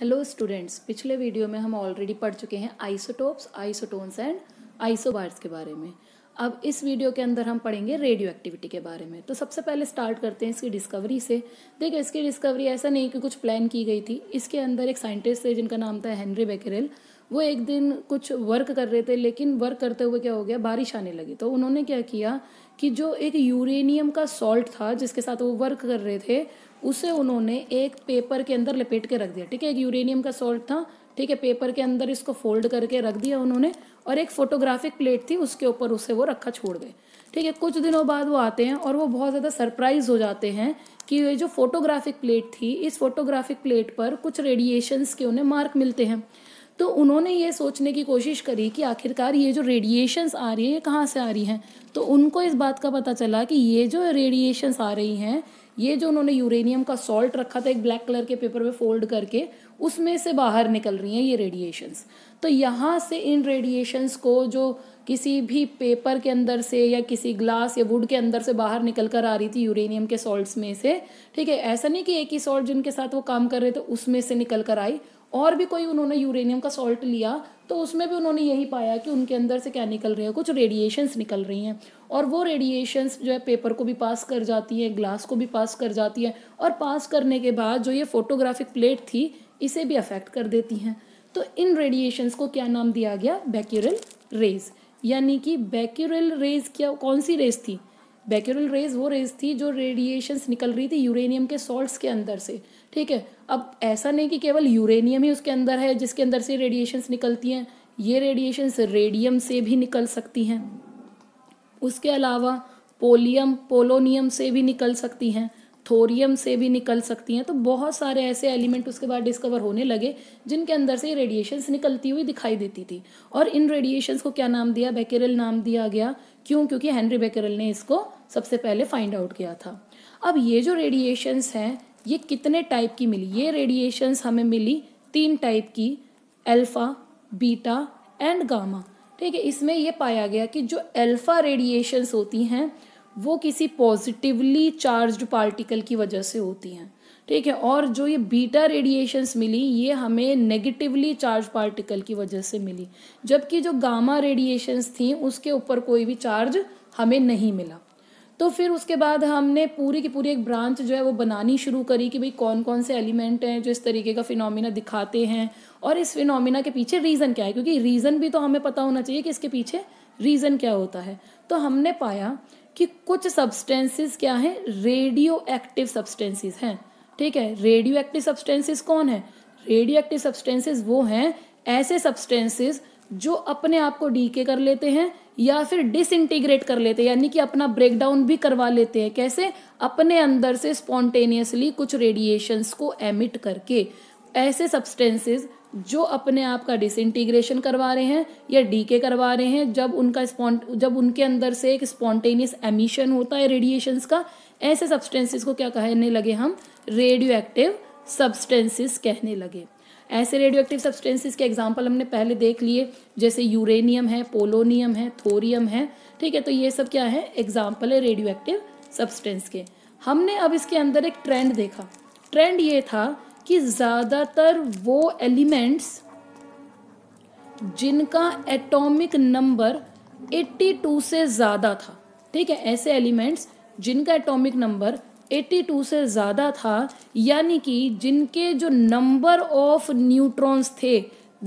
hello students पिछले video में हम ऑलरेडी पढ़ चुके हैं आइसोटोप्स आइसोटोन्स एंड आइसोबार्स के बारे में अब इस वीडियो के अंदर हम पढ़ेंगे रेडियो एक्टिविटी के बारे में तो सबसे पहले स्टार्ट करते हैं इसकी डिस्कवरी से देखो इसकी डिस्कवरी ऐसा नहीं कि कुछ प्लान की गई थी इसके अंदर एक साइंटिस्ट थे जिनका नाम था हेनरी बेकेरल वो एक दिन कुछ वर्क कर रहे थे लेकिन वर्क करते हुए क्या हो गया बारिश आने लगी तो उन्होंने क्या किया कि जो एक यूरेनियम का सॉल्ट था जिसके साथ वो वर्क कर रहे थे उसे उन्होंने एक पेपर के अंदर लपेट के रख दिया ठीक है एक यूरेनियम का सॉल्ट था ठीक है पेपर के अंदर इसको फोल्ड करके रख दिया उन्होंने और एक फोटोग्राफिक प्लेट थी उसके ऊपर उसे वो रखा छोड़ गए ठीक है कुछ दिनों बाद वो आते हैं और वो बहुत ज़्यादा सरप्राइज हो जाते हैं कि ये जो फोटोग्राफिक प्लेट थी इस फोटोग्राफिक प्लेट पर कुछ रेडिएशंस के उन्हें मार्क मिलते हैं तो उन्होंने ये सोचने की कोशिश करी कि आखिरकार ये जो रेडिएशंस आ रही है ये कहाँ से आ रही हैं तो उनको इस बात का पता चला कि ये जो रेडिएशंस आ रही हैं ये जो उन्होंने यूरेनियम का सॉल्ट रखा था एक ब्लैक कलर के पेपर में फोल्ड करके उसमें से बाहर निकल रही हैं ये रेडिएशंस तो यहाँ से इन रेडिएशंस को जो किसी भी पेपर के अंदर से या किसी ग्लास या वुड के अंदर से बाहर निकल कर आ रही थी यूरेनियम के सॉल्ट्स में से ठीक है ऐसा नहीं कि एक ही सॉल्ट जिनके साथ वो काम कर रहे थे उसमें से निकल कर आई और भी कोई उन्होंने यूरेनियम का सॉल्ट लिया तो उसमें भी उन्होंने यही पाया कि उनके अंदर से क्या निकल रहे है कुछ रेडिएशंस निकल रही हैं और वो रेडिएशंस जो है पेपर को भी पास कर जाती हैं ग्लास को भी पास कर जाती हैं और पास करने के बाद जो ये फोटोग्राफिक प्लेट थी इसे भी अफेक्ट कर देती हैं तो इन रेडिएशंस को क्या नाम दिया गया बैक्यूरल रेज यानी कि बैक्यूरल रेज क्या कौन सी रेज थी बैक्यूरल रेज वो रेज थी जो रेडिएशंस निकल रही थी यूरेनियम के सॉल्ट्स के अंदर से ठीक है अब ऐसा नहीं कि केवल यूरेनियम ही उसके अंदर है जिसके अंदर से रेडिएशंस निकलती हैं ये रेडिएशंस रेडियम से भी निकल सकती हैं उसके अलावा पोलियम पोलोनियम से भी निकल सकती हैं थोरियम से भी निकल सकती हैं तो बहुत सारे ऐसे एलिमेंट उसके बाद डिस्कवर होने लगे जिनके अंदर से रेडिएशंस निकलती हुई दिखाई देती थी और इन रेडिएशंस को क्या नाम दिया बेकेरल नाम दिया गया क्यों क्योंकि हेनरी बेकेरल ने इसको सबसे पहले फाइंड आउट किया था अब ये जो रेडिएशंस हैं ये कितने टाइप की मिली ये रेडिएशंस हमें मिली तीन टाइप की अल्फ़ा बीटा एंड गामा ठीक है इसमें यह पाया गया कि जो अल्फ़ा रेडिएशंस होती हैं वो किसी पॉजिटिवली चार्ज्ड पार्टिकल की वजह से होती हैं ठीक है और जो ये बीटा रेडिएशंस मिली ये हमें नेगेटिवली चार्ज पार्टिकल की वजह से मिली जबकि जो गामा रेडिएशंस थी उसके ऊपर कोई भी चार्ज हमें नहीं मिला तो फिर उसके बाद हमने पूरी की पूरी एक ब्रांच जो है वो बनानी शुरू करी कि भाई कौन कौन से एलिमेंट हैं जो इस तरीके का फिनोमिना दिखाते हैं और इस फिनोमिना के पीछे रीज़न क्या है क्योंकि रीज़न भी तो हमें पता होना चाहिए कि इसके पीछे रीज़न क्या होता है तो हमने पाया कि कुछ सब्सटेंसेस क्या हैं रेडियो एक्टिव सब्सटेंसेस हैं ठीक है रेडियो एक्टिव सब्सटेंसेस कौन है रेडियो एक्टिव सब्सटेंसेस वो हैं ऐसे सब्सटेंसेस जो अपने आप को डीके कर लेते हैं या फिर डिसइंटीग्रेट कर लेते हैं यानी कि अपना ब्रेकडाउन भी करवा लेते हैं कैसे अपने अंदर से स्पॉन्टेनियसली कुछ रेडिएशंस को एमिट करके ऐसे सब्सटेंसेस जो अपने आप का डिसइंटीग्रेशन करवा रहे हैं या डीके करवा रहे हैं जब उनका स्पॉन्ट जब उनके अंदर से एक स्पॉन्टेनियस एमिशन होता है रेडिएशंस का ऐसे सब्सटेंसेस को क्या कहने लगे हम रेडियो एक्टिव सब्सटेंसेस कहने लगे ऐसे रेडियो एक्टिव सब्सटेंसेस के एग्जाम्पल हमने पहले देख लिए जैसे यूरेनियम है पोलोनियम है थोरियम है ठीक है तो ये सब क्या है एग्जाम्पल है रेडियो एक्टिव सब्सटेंस के हमने अब इसके अंदर एक ट्रेंड देखा ट्रेंड ये था कि ज़्यादातर वो एलिमेंट्स जिनका एटॉमिक नंबर 82 से ज़्यादा था ठीक है ऐसे एलिमेंट्स जिनका एटॉमिक नंबर 82 से ज़्यादा था यानी कि जिनके जो नंबर ऑफ न्यूट्रॉन्स थे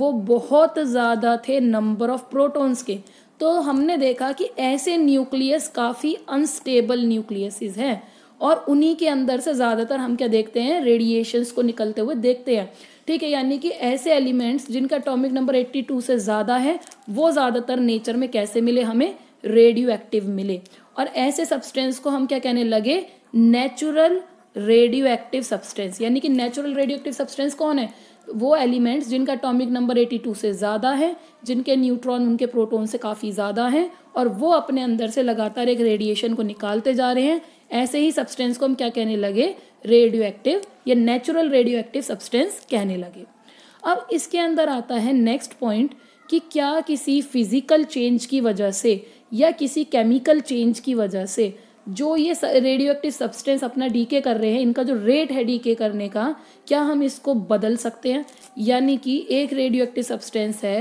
वो बहुत ज़्यादा थे नंबर ऑफ प्रोटॉन्स के तो हमने देखा कि ऐसे न्यूक्लियस काफ़ी अनस्टेबल न्यूक्लियसिस हैं और उन्हीं के अंदर से ज़्यादातर हम क्या देखते हैं रेडिएशंस को निकलते हुए देखते हैं ठीक है यानी कि ऐसे एलिमेंट्स जिनका अटोमिक नंबर 82 से ज़्यादा है वो ज़्यादातर नेचर में कैसे मिले हमें रेडियो एक्टिव मिले और ऐसे सब्सटेंस को हम क्या कहने लगे नेचुरल रेडियो एक्टिव सब्सटेंस यानी कि नेचुरल रेडियो एक्टिव सब्सटेंस कौन है वो एलिमेंट्स जिनका एटॉमिक नंबर 82 से ज़्यादा है जिनके न्यूट्रॉन उनके प्रोटॉन से काफ़ी ज़्यादा हैं और वो अपने अंदर से लगातार एक रेडिएशन को निकालते जा रहे हैं ऐसे ही सब्सटेंस को हम क्या कहने लगे रेडियो एक्टिव या नेचुरल रेडियो एक्टिव सब्सटेंस कहने लगे अब इसके अंदर आता है नेक्स्ट पॉइंट कि क्या किसी फिजिकल चेंज की वजह से या किसी केमिकल चेंज की वजह से जो ये रेडियो एक्टिव सब्सटेंस अपना डीके कर रहे हैं इनका जो रेट है डीके करने का क्या हम इसको बदल सकते हैं यानी कि एक रेडियो एक्टिव सब्सटेंस है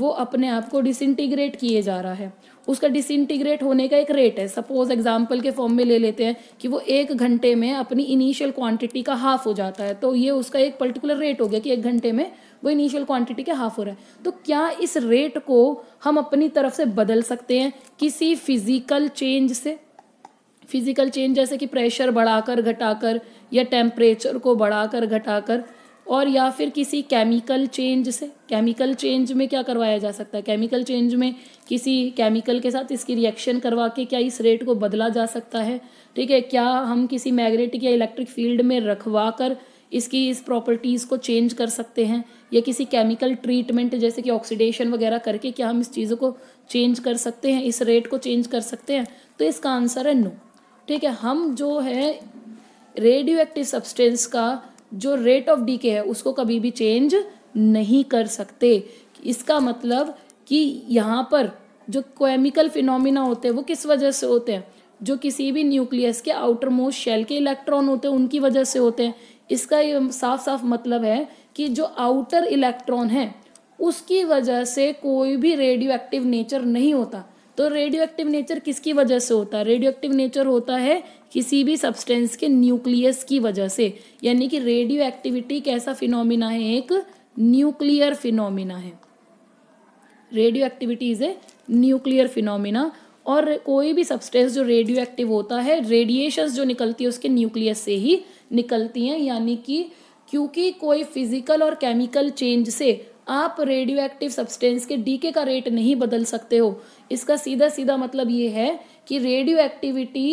वो अपने आप को डिसइंटीग्रेट किए जा रहा है उसका डिसइंटीग्रेट होने का एक रेट है सपोज एग्जाम्पल के फॉर्म में ले लेते हैं कि वो एक घंटे में अपनी इनिशियल क्वांटिटी का हाफ हो जाता है तो ये उसका एक पर्टिकुलर रेट हो गया कि एक घंटे में वो इनिशियल क्वांटिटी के हाफ हो रहा है तो क्या इस रेट को हम अपनी तरफ से बदल सकते हैं किसी फिजिकल चेंज से फिज़िकल चेंज जैसे कि प्रेशर बढ़ाकर घटाकर या टेम्परेचर को बढ़ाकर घटाकर और या फिर किसी केमिकल चेंज से केमिकल चेंज में क्या करवाया जा सकता है केमिकल चेंज में किसी केमिकल के साथ इसकी रिएक्शन करवा के क्या इस रेट को बदला जा सकता है ठीक है क्या हम किसी मैग्नेटिक या इलेक्ट्रिक फील्ड में रखवा कर इसकी इस प्रॉपर्टीज़ को चेंज कर सकते हैं या किसी केमिकल ट्रीटमेंट जैसे कि ऑक्सीडेशन वगैरह करके क्या हम इस चीज़ों को चेंज कर सकते हैं इस रेट को चेंज कर सकते हैं तो इसका आंसर है नो ठीक है हम जो है रेडियो एक्टिव सब्सटेंस का जो रेट ऑफ डीके है उसको कभी भी चेंज नहीं कर सकते इसका मतलब कि यहाँ पर जो केमिकल फिनोमिना होते हैं वो किस वजह से होते हैं जो किसी भी न्यूक्लियस के आउटर मोस्ट शेल के इलेक्ट्रॉन होते हैं उनकी वजह से होते हैं इसका ये साफ साफ मतलब है कि जो आउटर इलेक्ट्रॉन है उसकी वजह से कोई भी रेडियो एक्टिव नेचर नहीं होता तो रेडियो एक्टिव नेचर किसकी वजह से होता है रेडियो एक्टिव नेचर होता है किसी भी सब्सटेंस के न्यूक्लियस की वजह से यानी कि रेडियो एक्टिविटी कैसा फिनोमिना है एक न्यूक्लियर फिनोमिना है radioactivity is a nuclear phenomena और कोई भी सब्सटेंस जो रेडियो एक्टिव होता है रेडिएशन जो निकलती है उसके न्यूक्लियस से ही निकलती हैं यानी कि क्योंकि कोई फिजिकल और केमिकल चेंज से आप रेडियो एक्टिव सब्सटेंस के डीके का रेट नहीं बदल सकते हो इसका सीधा सीधा मतलब ये है कि रेडियो एक्टिविटी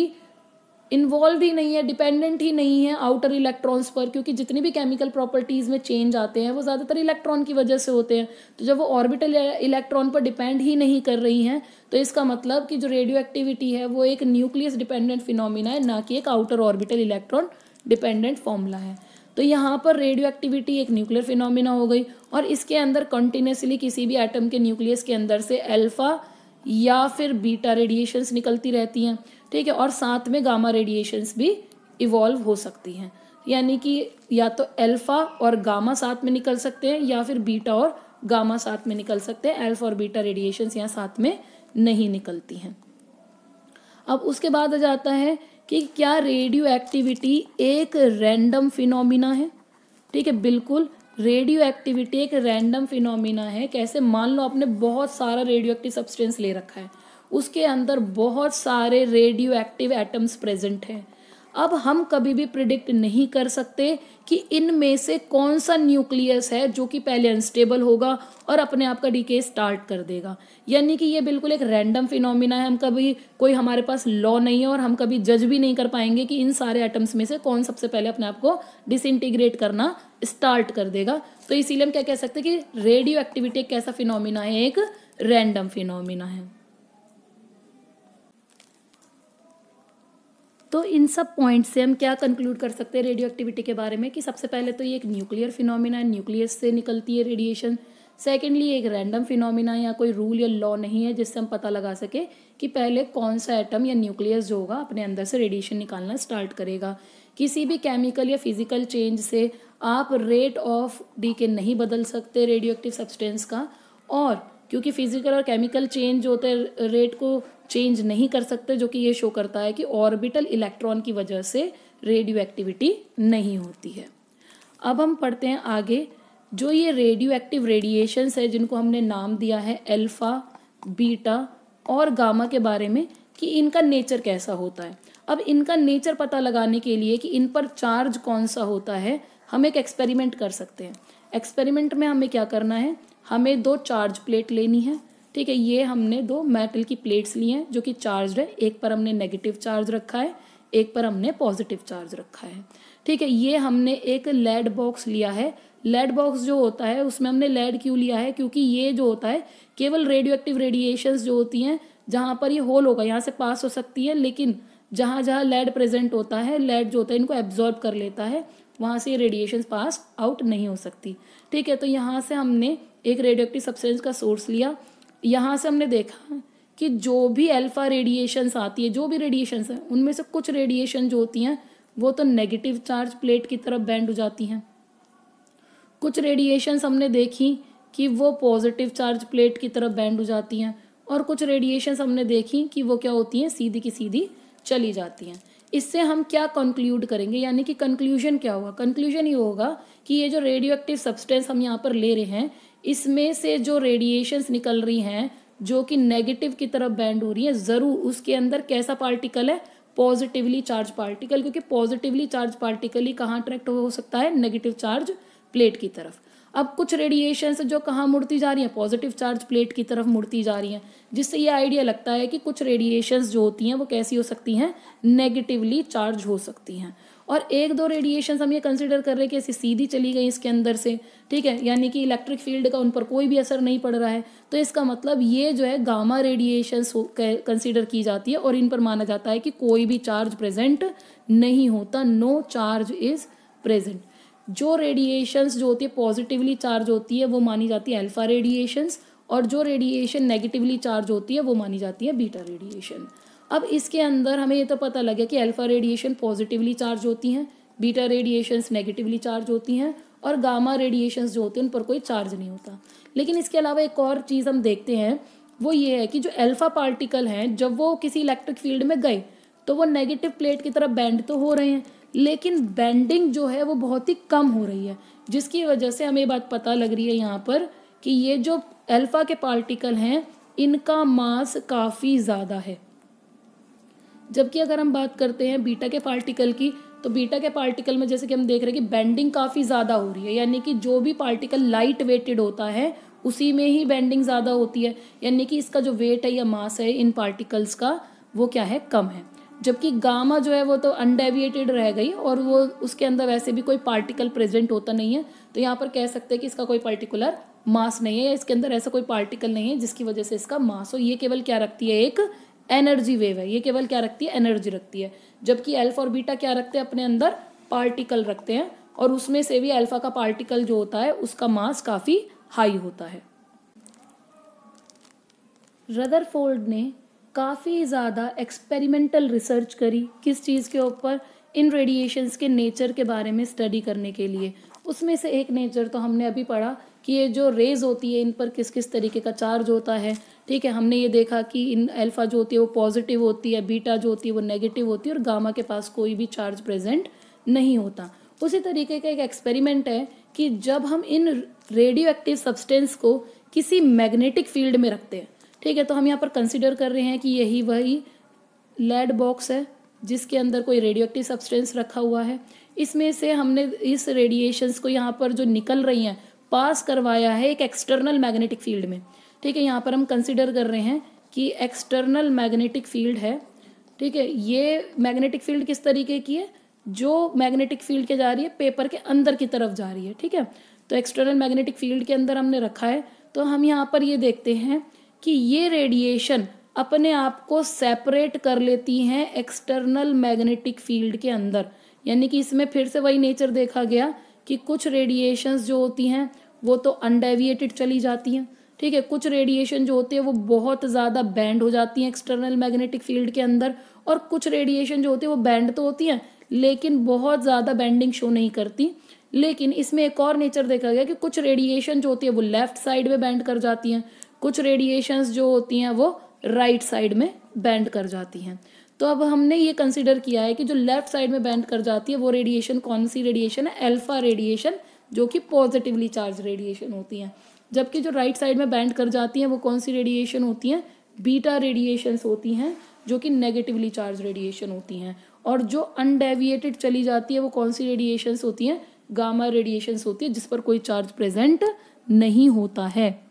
इन्वॉल्व ही नहीं है डिपेंडेंट ही नहीं है आउटर इलेक्ट्रॉन्स पर क्योंकि जितनी भी केमिकल प्रॉपर्टीज़ में चेंज आते हैं वो ज़्यादातर इलेक्ट्रॉन की वजह से होते हैं तो जब वो ऑर्बिटल इलेक्ट्रॉन e- पर डिपेंड ही नहीं कर रही हैं तो इसका मतलब कि जो रेडियो एक्टिविटी है वो एक न्यूक्लियस डिपेंडेंट फिनोमिना है ना कि एक outer orbital electron dependent formula है तो यहाँ पर रेडियो एक्टिविटी एक न्यूक्लियर फिनोमिना हो गई और इसके अंदर कंटिन्यूसली किसी भी एटम के न्यूक्लियस के अंदर से अल्फ़ा या फिर बीटा रेडिएशंस निकलती रहती हैं ठीक है और साथ में गामा रेडिएशंस भी इवॉल्व हो सकती हैं यानी कि या तो एल्फ़ा और गामा साथ में निकल सकते हैं या फिर बीटा और गामा साथ में निकल सकते हैं एल्फा और बीटा रेडिएशंस यहाँ साथ में नहीं निकलती हैं अब उसके बाद आ जाता है कि क्या रेडियो एक्टिविटी एक रैंडम फिनोमिना है ठीक है बिल्कुल रेडियो एक्टिविटी एक रैंडम फिनोमिना है कैसे मान लो आपने बहुत सारा रेडियो एक्टिव सब्सटेंस ले रखा है उसके अंदर बहुत सारे रेडियो एक्टिव एटम्स प्रेजेंट हैं अब हम कभी भी प्रिडिक्ट नहीं कर सकते कि इनमें से कौन सा न्यूक्लियस है जो कि पहले अनस्टेबल होगा और अपने आप का डीके स्टार्ट कर देगा यानी कि ये बिल्कुल एक रैंडम फिनोमिना है हम कभी कोई हमारे पास लॉ नहीं है और हम कभी जज भी नहीं कर पाएंगे कि इन सारे एटम्स में से कौन सबसे पहले अपने आप को डिसइंटीग्रेट करना स्टार्ट कर देगा तो इसीलिए हम क्या कह सकते हैं कि रेडियो एक्टिविटी एक कैसा फिनोमिना है एक रैंडम फिनोमिना है तो इन सब पॉइंट से हम क्या कंक्लूड कर सकते हैं रेडियो एक्टिविटी के बारे में कि सबसे पहले तो ये एक न्यूक्लियर फिनोमिना है न्यूक्लियस से निकलती है रेडिएशन सेकेंडली एक रैंडम फिनोमिना या कोई रूल या लॉ नहीं है जिससे हम पता लगा सके कि पहले कौन सा एटम या न्यूक्लियस जो होगा अपने अंदर से रेडिएशन निकालना स्टार्ट करेगा किसी भी केमिकल या फिजिकल चेंज से आप रेट ऑफ डी के नहीं बदल सकते रेडियो एक्टिव सब्सटेंस का और क्योंकि फिजिकल और केमिकल चेंज जो होते हैं रेट को चेंज नहीं कर सकते जो कि ये शो करता है कि ऑर्बिटल इलेक्ट्रॉन की वजह से रेडियो एक्टिविटी नहीं होती है अब हम पढ़ते हैं आगे जो ये रेडियो एक्टिव रेडिएशंस है जिनको हमने नाम दिया है अल्फा बीटा और गामा के बारे में कि इनका नेचर कैसा होता है अब इनका नेचर पता लगाने के लिए कि इन पर चार्ज कौन सा होता है हम एक एक्सपेरिमेंट कर सकते हैं एक्सपेरिमेंट में हमें क्या करना है हमें दो चार्ज प्लेट लेनी है ठीक है ये हमने दो मेटल की प्लेट्स ली हैं जो कि चार्ज है एक पर हमने नेगेटिव चार्ज रखा है एक पर हमने पॉजिटिव चार्ज रखा है ठीक है ये हमने एक लेड बॉक्स लिया है लेड बॉक्स जो होता है उसमें हमने लेड क्यों लिया है क्योंकि ये जो होता है केवल रेडियो एक्टिव रेडिएशंस जो होती हैं जहाँ पर ये होल होगा यहाँ से पास हो सकती है लेकिन जहाँ जहाँ लेड प्रेजेंट होता है लेड जो होता है इनको एब्जॉर्ब कर लेता है वहाँ से ये रेडिएशन पास आउट नहीं हो सकती ठीक है तो यहाँ से हमने एक रेडियो एक्टिव सब्सटेंस का सोर्स लिया यहाँ से हमने देखा कि जो भी अल्फ़ा रेडिएशंस आती है जो भी रेडिएशंस हैं उनमें से कुछ रेडिएशन जो होती हैं वो तो नेगेटिव चार्ज प्लेट की तरफ बैंड हो जाती हैं कुछ रेडिएशंस हमने देखी कि वो पॉजिटिव चार्ज प्लेट की तरफ बैंड हो जाती हैं और कुछ रेडिएशंस हमने देखी कि वो क्या होती हैं सीधी की सीधी चली जाती हैं इससे हम क्या कंक्लूड करेंगे यानी कि कंक्लूजन क्या होगा कंक्लूजन ये होगा कि ये जो रेडियो एक्टिव सब्सटेंस हम यहाँ पर ले रहे हैं इसमें से जो रेडिएशंस निकल रही हैं जो कि नेगेटिव की तरफ बैंड हो रही हैं ज़रूर उसके अंदर कैसा पार्टिकल है पॉजिटिवली चार्ज पार्टिकल क्योंकि पॉजिटिवली चार्ज पार्टिकल ही कहाँ अट्रैक्ट हो सकता है नेगेटिव चार्ज प्लेट की तरफ अब कुछ रेडिएशन जो कहाँ मुड़ती जा रही हैं पॉजिटिव चार्ज प्लेट की तरफ मुड़ती जा रही हैं जिससे ये आइडिया लगता है कि कुछ रेडिएशंस जो होती हैं वो कैसी हो सकती हैं नेगेटिवली चार्ज हो सकती हैं और एक दो रेडिएशन हम ये कंसिडर कर रहे हैं कि ऐसी सीधी चली गई इसके अंदर से ठीक है यानी कि इलेक्ट्रिक फील्ड का उन पर कोई भी असर नहीं पड़ रहा है तो इसका मतलब ये जो है गामा रेडिएशन कंसिडर की जाती है और इन पर माना जाता है कि कोई भी चार्ज प्रेजेंट नहीं होता नो चार्ज इज़ प्रेजेंट जो रेडिएशंस जो होती है पॉजिटिवली चार्ज होती है वो मानी जाती है अल्फ़ा रेडिएशंस और जो रेडिएशन नेगेटिवली चार्ज होती है वो मानी जाती है बीटा रेडिएशन अब इसके अंदर हमें ये तो पता लगे कि अल्फ़ा रेडिएशन पॉजिटिवली चार्ज होती हैं बीटा रेडिएशंस नेगेटिवली चार्ज होती हैं और गामा रेडिएशंस जो होते हैं उन पर कोई चार्ज नहीं होता लेकिन इसके अलावा एक और चीज़ हम देखते हैं वो ये है कि जो अल्फ़ा पार्टिकल हैं जब वो किसी इलेक्ट्रिक फील्ड में गए तो वो नेगेटिव प्लेट की तरफ बैंड तो हो रहे हैं लेकिन बैंडिंग जो है वो बहुत ही कम हो रही है जिसकी वजह से हमें बात पता लग रही है यहाँ पर कि ये जो अल्फ़ा के पार्टिकल हैं इनका मास काफ़ी ज़्यादा है जबकि अगर हम बात करते हैं बीटा के पार्टिकल की तो बीटा के पार्टिकल में जैसे कि हम देख रहे हैं कि बेंडिंग काफ़ी ज़्यादा हो रही है यानी कि जो भी पार्टिकल लाइट वेटेड होता है उसी में ही बेंडिंग ज़्यादा होती है यानी कि इसका जो वेट है या मास है इन पार्टिकल्स का वो क्या है कम है जबकि गामा जो है वो तो अनडेविएटेड रह गई और वो उसके अंदर वैसे भी कोई पार्टिकल प्रेजेंट होता नहीं है तो यहाँ पर कह सकते हैं कि इसका कोई पार्टिकुलर मास नहीं है या इसके अंदर ऐसा कोई पार्टिकल नहीं है जिसकी वजह से इसका मास हो ये केवल क्या रखती है एक एनर्जी वेव है ये केवल क्या रखती है एनर्जी रखती है जबकि एल्फा और बीटा क्या रखते हैं अपने अंदर पार्टिकल रखते हैं और उसमें से भी अल्फा का पार्टिकल जो होता है उसका मास काफ़ी हाई होता है रदरफोल्ड ने काफ़ी ज़्यादा एक्सपेरिमेंटल रिसर्च करी किस चीज़ के ऊपर इन रेडिएशंस के नेचर के बारे में स्टडी करने के लिए उसमें से एक नेचर तो हमने अभी पढ़ा कि ये जो रेज होती है इन पर किस किस तरीके का चार्ज होता है ठीक है हमने ये देखा कि इन अल्फ़ा जो होती है वो पॉजिटिव होती है बीटा जो होती है वो नेगेटिव होती है और गामा के पास कोई भी चार्ज प्रेजेंट नहीं होता उसी तरीके का एक एक्सपेरिमेंट है कि जब हम इन रेडियो एक्टिव सब्सटेंस को किसी मैग्नेटिक फील्ड में रखते हैं ठीक है तो हम यहाँ पर कंसिडर कर रहे हैं कि यही वही लेड बॉक्स है जिसके अंदर कोई रेडियो एक्टिव सब्सटेंस रखा हुआ है इसमें से हमने इस रेडिएशंस को यहाँ पर जो निकल रही हैं पास करवाया है एक एक्सटर्नल मैग्नेटिक फील्ड में ठीक है यहाँ पर हम कंसिडर कर रहे हैं कि एक्सटर्नल मैग्नेटिक फील्ड है ठीक है ये मैग्नेटिक फील्ड किस तरीके की है जो मैग्नेटिक फील्ड के जा रही है पेपर के अंदर की तरफ जा रही है ठीक है तो एक्सटर्नल मैग्नेटिक फील्ड के अंदर हमने रखा है तो हम यहाँ पर ये देखते हैं कि ये रेडिएशन अपने आप को सेपरेट कर लेती हैं एक्सटर्नल मैग्नेटिक फील्ड के अंदर यानी कि इसमें फिर से वही नेचर देखा गया कि कुछ रेडिएशंस जो होती हैं वो तो अनडेविएटेड चली जाती हैं ठीक है कुछ रेडिएशन जो होते हैं वो बहुत ज़्यादा बैंड हो जाती हैं एक्सटर्नल मैग्नेटिक फील्ड के अंदर और कुछ रेडिएशन जो होती है वो बैंड तो होती हैं लेकिन बहुत ज़्यादा बैंडिंग शो नहीं करती लेकिन इसमें एक और नेचर देखा गया कि कुछ रेडिएशन जो होती है वो लेफ्ट साइड में बैंड कर जाती हैं कुछ रेडिएशंस जो होती हैं वो राइट साइड में बैंड कर जाती हैं तो अब हमने ये कंसिडर किया है कि जो लेफ्ट साइड में बैंड कर जाती है वो रेडिएशन कौन सी रेडिएशन है एल्फ़ा रेडिएशन जो कि पॉजिटिवली चार्ज रेडिएशन होती हैं जबकि जो राइट साइड में बैंड कर जाती हैं वो कौन सी रेडिएशन होती हैं बीटा रेडिएशंस होती हैं जो कि नेगेटिवली चार्ज रेडिएशन होती हैं और जो अनडेविएटेड चली जाती है वो कौन सी रेडिएशंस होती हैं गामा रेडिएशंस होती है जिस पर कोई चार्ज प्रेजेंट नहीं होता है